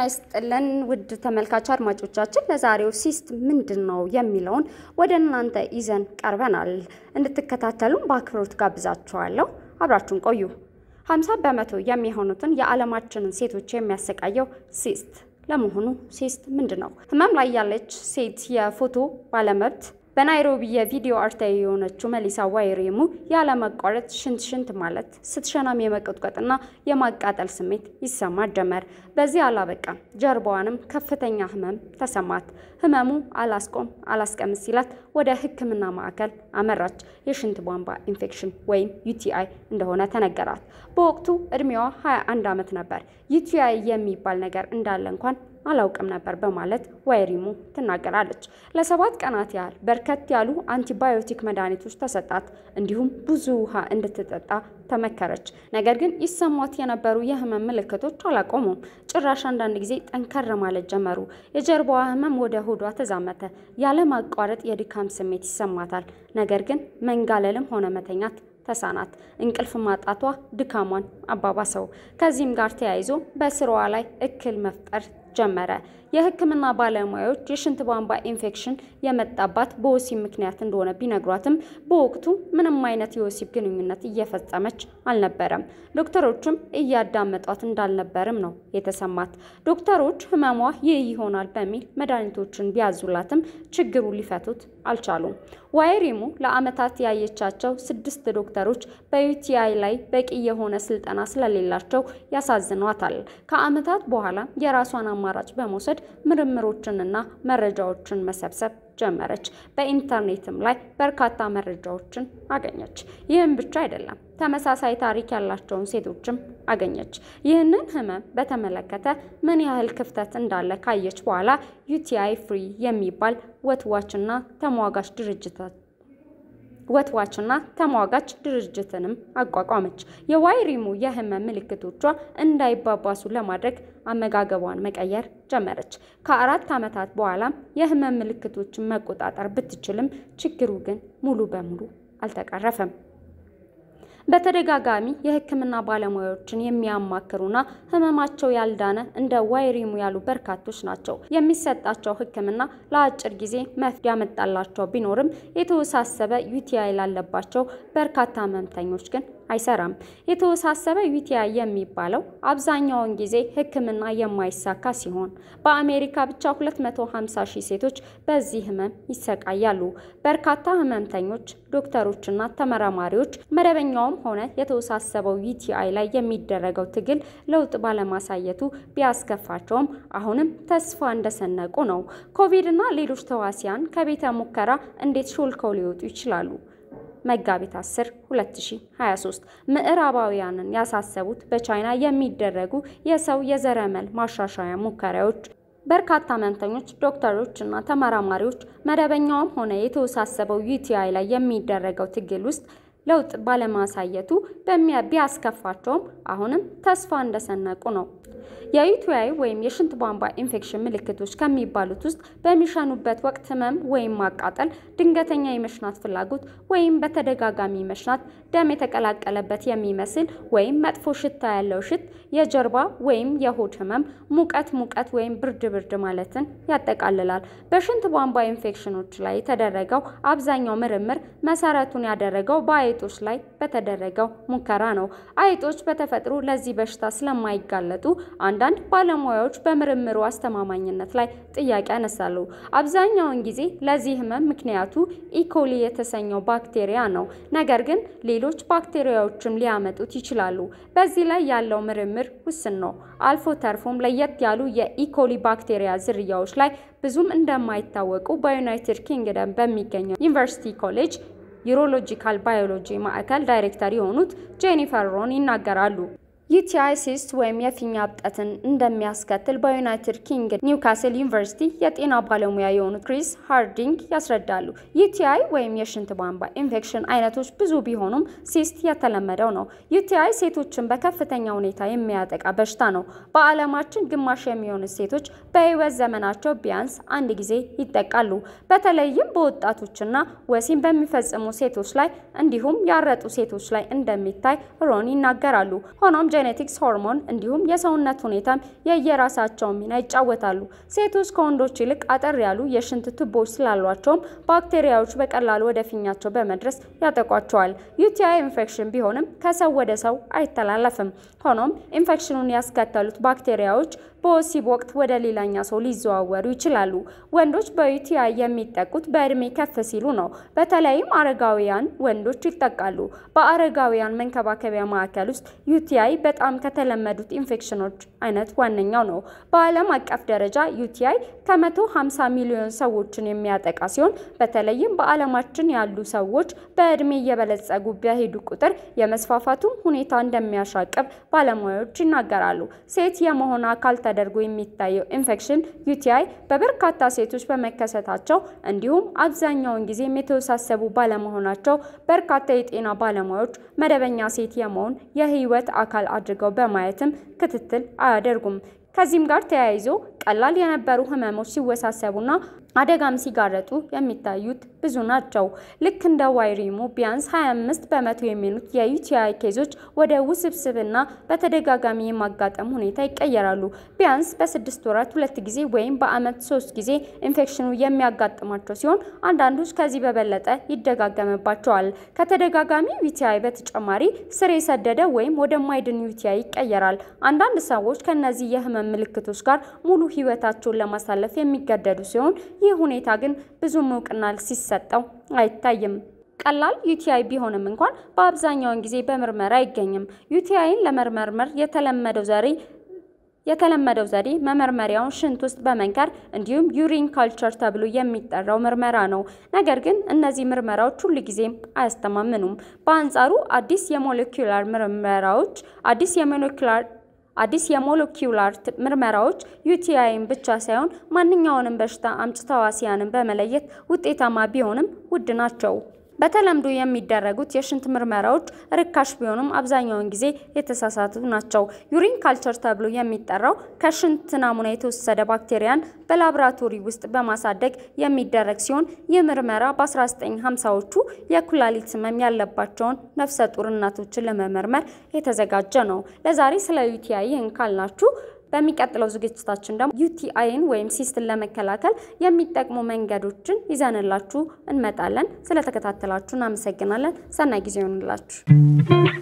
ጤና ይስጥልን ውድ ተመልካች አድማጮቻችን፣ ለዛሬው ሲስት ምንድን ነው የሚለውን ወደ እናንተ ይዘን ቀርበናል። እንድትከታተሉም በአክብሮት ጋብዛችኋለሁ። አብራችሁን ቆዩ። 50 በመቶ የሚሆኑትን የዓለማችንን ሴቶች የሚያሰቃየው ሲስት። ለመሆኑ ሲስት ምንድን ነው? ህመም ላይ ያለች ሴት የፎቶ ባለመብት በናይሮቢ የቪዲዮ አርታዊ የሆነችው መሊሳ ዋይሬሙ ያለመቋረጥ ሽንት ሽንት ማለት ስትሸናም የመቀጥቀጥና የማቃጠል ስሜት ይሰማ ጀመር። በዚህ አላበቃም፣ ጀርባዋንም ከፍተኛ ህመም ተሰማት። ህመሙ አላስቆም አላስቀም ሲላት ወደ ህክምና ማዕከል አመራች። የሽንት ቧንቧ ኢንፌክሽን ወይም ዩቲአይ እንደሆነ ተነገራት። በወቅቱ እድሜዋ 21 ዓመት ነበር። ዩቲአይ የሚባል ነገር እንዳለ እንኳን አላውቅም ነበር በማለት ዋይሪሙ ትናገራለች። ለሰባት ቀናት ያህል በርከት ያሉ አንቲባዮቲክ መድኃኒቶች ተሰጣት፣ እንዲሁም ብዙ ውሃ እንድትጠጣ ተመከረች። ነገር ግን ይሰሟት የነበሩ የህመም ምልክቶች አላቆሙም። ጭራሽ አንዳንድ ጊዜ ጠንከር ማለት ጀመሩ። የጀርባዋ ህመም ወደ ሆዷ ተዛመተ። ያለማቋረጥ የድካም ስሜት ይሰማታል። ነገር ግን መንጋለልም ሆነ መተኛት ተሳናት። እንቅልፍ ማጣቷ ድካሟን አባባሰው። ከዚህም ጋር ተያይዞ በስራዋ ላይ እክል መፍጠር ጀመረ። የህክምና ባለሙያዎች የሽንት ቧንቧ ኢንፌክሽን የመጣባት በወሲብ ምክንያት እንደሆነ ቢነግሯትም በወቅቱ ምንም አይነት የወሲብ ግንኙነት እየፈጸመች አልነበረም። ዶክተሮችም እያዳመጧት እንዳልነበርም ነው የተሰማት። ዶክተሮች ህመሟ ይህ ይሆናል በሚል መድኃኒቶችን ቢያዙላትም ችግሩ ሊፈቱት አልቻሉም። ዋይሪሙ ለአመታት ያየቻቸው ስድስት ዶክተሮች በዩቲአይ ላይ በቂ የሆነ ስልጠና ስለሌላቸው ያሳዝኗታል። ከአመታት በኋላ የራሷን አማራጭ በመውሰድ ምርምሮችንና መረጃዎችን መሰብሰብ ጀመረች። በኢንተርኔትም ላይ በርካታ መረጃዎችን አገኘች። ይህም ብቻ አይደለም፣ ተመሳሳይ ታሪክ ያላቸውን ሴቶችም አገኘች። ይህንን ህመም በተመለከተ ምን ያህል ክፍተት እንዳለ ካየች በኋላ ዩቲአይ ፍሪ የሚባል ወትዋችና ተሟጋች ድርጅት ወትዋችና ተሟጋች ድርጅትንም አቋቋመች። የዋይሪሙ የህመም ምልክቶቿ እንዳይባባሱ ለማድረግ አመጋገቧን መቀየር ጀመረች። ከአራት ዓመታት በኋላም የህመም ምልክቶችን መቆጣጠር ብትችልም ችግሩ ግን ሙሉ በሙሉ አልተቀረፈም። በተደጋጋሚ የህክምና ባለሙያዎችን የሚያማክሩና ህመማቸው ያልዳነ እንደ ዋይሪሙ ያሉ በርካቶች ናቸው። የሚሰጣቸው ህክምና ለአጭር ጊዜ መፍትሄ ያመጣላቸው ቢኖርም የተወሳሰበ ዩቲአይ ላለባቸው በርካታ ህመምተኞች ግን አይሰራም። የተወሳሰበ ዩቲአይ የሚባለው አብዛኛውን ጊዜ ሕክምና የማይሳካ ሲሆን በአሜሪካ ብቻ 250 ሺህ ሴቶች በዚህ ህመም ይሰቃያሉ። በርካታ ህመምተኞች፣ ዶክተሮችና ተመራማሪዎች መደበኛውም ሆነ የተወሳሰበው ዩቲአይ ላይ የሚደረገው ትግል ለውጥ ባለማሳየቱ ቢያስከፋቸውም አሁንም ተስፋ እንደሰነቁ ነው። ኮቪድ ሌሎች ተዋሲያን ከቤተ ሙከራ እንዴት ሾልከው ሊወጡ ይችላሉ? መጋቢት 10 2023 ምዕራባውያንን ያሳሰቡት በቻይና የሚደረጉ የሰው የዘረመል ማሻሻያ ሙከራዎች በርካታ መንተኞች ዶክተሮች እና ተመራማሪዎች መደበኛውም ሆነ የተወሳሰበው ዩቲአይ ላይ የሚደረገው ትግል ውስጥ ለውጥ ባለማሳየቱ ቢያስከፋቸውም አሁንም ተስፋ እንደሰነቁ ነው። የዩቲአይ ወይም የሽንት ቧንቧ ኢንፌክሽን ምልክቶች ከሚባሉት ውስጥ በሚሸኑበት ወቅት ህመም ወይም ማቃጠል፣ ድንገተኛ የመሽናት ፍላጎት ወይም በተደጋጋሚ መሽናት፣ ደም የተቀላቀለበት የሚመስል ወይም መጥፎ ሽታ ያለው ሽት፣ የጀርባ ወይም የሆድ ህመም፣ ሙቀት ሙቀት ወይም ብርድ ብርድ ማለትን ያጠቃልላል። በሽንት ቧንቧ ኢንፌክሽኖች ላይ የተደረገው አብዛኛው ምርምር መሰረቱን ያደረገው በአይጦች ላይ በተደረገው ሙከራ ነው። አይጦች በተፈጥሮ ለዚህ በሽታ ስለማይጋለጡ አንዳንድ ባለሙያዎች በምርምሩ አስተማማኝነት ላይ ጥያቄ ያነሳሉ። አብዛኛውን ጊዜ ለዚህ ህመም ምክንያቱ ኢኮሊ e. የተሰኘው ባክቴሪያ ነው። ነገር ግን ሌሎች ባክቴሪያዎችም ሊያመጡት ይችላሉ። በዚህ ላይ ያለው ምርምር ውስን ነው። አልፎ ተርፎም ለየት ያሉ የኢኮሊ ባክቴሪያ ዝርያዎች ላይ ብዙም እንደማይታወቁ በዩናይትድ ኪንግደም በሚገኘው ዩኒቨርሲቲ ኮሌጅ ዩሮሎጂካል ባዮሎጂ ማዕከል ዳይሬክተር የሆኑት ጄኒፈር ሮን ይናገራሉ። ሲስት ወይም የፊኛ እብጠትን እንደሚያስከትል በዩናይትድ ኪንግ ኒውካስል ዩኒቨርሲቲ የጤና ባለሙያ የሆኑት ክሪስ ሃርዲንግ ያስረዳሉ። ዩቲአይ ወይም የሽንት ቧንቧ ኢንፌክሽን አይነቶች ብዙ ቢሆኑም ሲስት የተለመደው ነው። ዩቲአይ ሴቶችን በከፍተኛ ሁኔታ የሚያጠቃ በሽታ ነው። በዓለማችን ግማሽ የሚሆኑት ሴቶች በህይወት ዘመናቸው ቢያንስ አንድ ጊዜ ይጠቃሉ። በተለይም በወጣቶችና ወሲን በሚፈጽሙ ሴቶች ላይ እንዲሁም ያረጡ ሴቶች ላይ እንደሚታይ ሮን ይናገራሉ። ሆኖም ጄኔቲክስ፣ ሆርሞን እንዲሁም የሰውነት ሁኔታም የየራሳቸውን ሚና ይጫወታሉ። ሴቶች ከወንዶች ይልቅ አጠር ያሉ የሽንት ቱቦዎች ስላሏቸውም ባክቴሪያዎች በቀላሉ ወደ ፊኛቸው በመድረስ ያጠቋቸዋል። ዩቲአይ ኢንፌክሽን ቢሆንም ከሰው ወደ ሰው አይተላለፍም። ሆኖም ኢንፌክሽኑን ያስከተሉት ባክቴሪያዎች በወሲብ ወቅት ወደ ሌላኛ ሰው ሊዘዋወሩ ይችላሉ። ወንዶች በዩቲአይ የሚጠቁት በእድሜ ከፍ ሲሉ ነው። በተለይም አረጋውያን ወንዶች ይጠቃሉ። በአረጋውያን መንከባከቢያ ማዕከል ውስጥ ዩቲአይ በጣም ከተለመዱት ኢንፌክሽኖች አይነት ዋነኛው ነው። በዓለም አቀፍ ደረጃ ዩቲአይ ከ150 ሚሊዮን ሰዎችን የሚያጠቃ ሲሆን በተለይም በዓለማችን ያሉ ሰዎች በእድሜ እየበለጸጉ በሄዱ ቁጥር የመስፋፋቱም ሁኔታ እንደሚያሻቅብ ባለሙያዎች ይናገራሉ። ሴት የመሆን አካል ተደርጎ የሚታየው ኢንፌክሽን ዩቲአይ በበርካታ ሴቶች በመከሰታቸው እንዲሁም አብዛኛውን ጊዜ የተወሳሰቡ ባለመሆናቸው በርካታ የጤና ባለሙያዎች መደበኛ ሴት የመሆን የህይወት አካል አድርገው በማየትም ክትትል አያደርጉም። ከዚህም ጋር ተያይዞ ቀላል የነበሩ ህመሞች ሲወሳሰቡና አደጋም ሲጋረጡ የሚታዩት ብዙ ናቸው። ልክ እንደ ዋይሪሙ ቢያንስ 25 በመቶ የሚሉት የዩቲአይ ኬዞች ወደ ውስብስብና በተደጋጋሚ የማጋጠም ሁኔታ ይቀየራሉ። ቢያንስ በስድስት ወራት ሁለት ጊዜ ወይም በአመት ሶስት ጊዜ ኢንፌክሽኑ የሚያጋጥማቸው ሲሆን አንዳንዶች ከዚህ በበለጠ ይደጋገምባቸዋል። ከተደጋጋሚ ዩቲአይ በተጨማሪ ስር የሰደደ ወይም ወደማይድን ዩቲአይ ይቀየራል። አንዳንድ ሰዎች ከእነዚህ የህመም ምልክቶች ጋር ሙሉ ህይወታቸውን ለማሳለፍ የሚገደዱ ሲሆን ይህ ሁኔታ ግን ብዙም እውቅና ሲሰጠው አይታይም። ቀላል ዩቲአይ ቢሆንም እንኳን በአብዛኛውን ጊዜ በምርመራ አይገኝም። ዩቲአይን ለመመርመር የተለመደው ዘዴ የተለመደው ዘዴ መመርመሪያውን ሽንት ውስጥ በመንከር እንዲሁም ዩሪን ካልቸር ተብሎ የሚጠራው ምርመራ ነው። ነገር ግን እነዚህ ምርመራዎች ሁል ጊዜም አያስተማምኑም። በአንጻሩ አዲስ የሞለኪላር ምርመራዎች አዲስ የሞለኪላር አዲስ የሞለኪውላር ምርመራዎች ዩቲአይን ብቻ ሳይሆን ማንኛውንም በሽታ አምጭ ተዋሲያንን በመለየት ውጤታማ ቢሆንም ውድ ናቸው። በተለምዶ የሚደረጉት የሽንት ምርመራዎች ርካሽ ቢሆኑም አብዛኛውን ጊዜ የተሳሳቱ ናቸው። ዩሪን ካልቸር ተብሎ የሚጠራው ከሽንት ናሙና የተወሰደ ባክቴሪያን በላብራቶሪ ውስጥ በማሳደግ የሚደረግ ሲሆን ይህ ምርመራ በ1950ዎቹ የኩላሊት ህመም ያለባቸውን ነፍሰ ጡር እናቶችን ለመመርመር የተዘጋጀ ነው። ለዛሬ ስለ ዩቲአይ ይህን ካልናችሁ በሚቀጥለው ዝግጅታችን ደግሞ ዩቲአይን ወይም ሲስትን ለመከላከል የሚጠቅሙ መንገዶችን ይዘንላችሁ እንመጣለን። ስለተከታተላችሁ እናመሰግናለን። ሰናይ ጊዜ ይሆንላችሁ።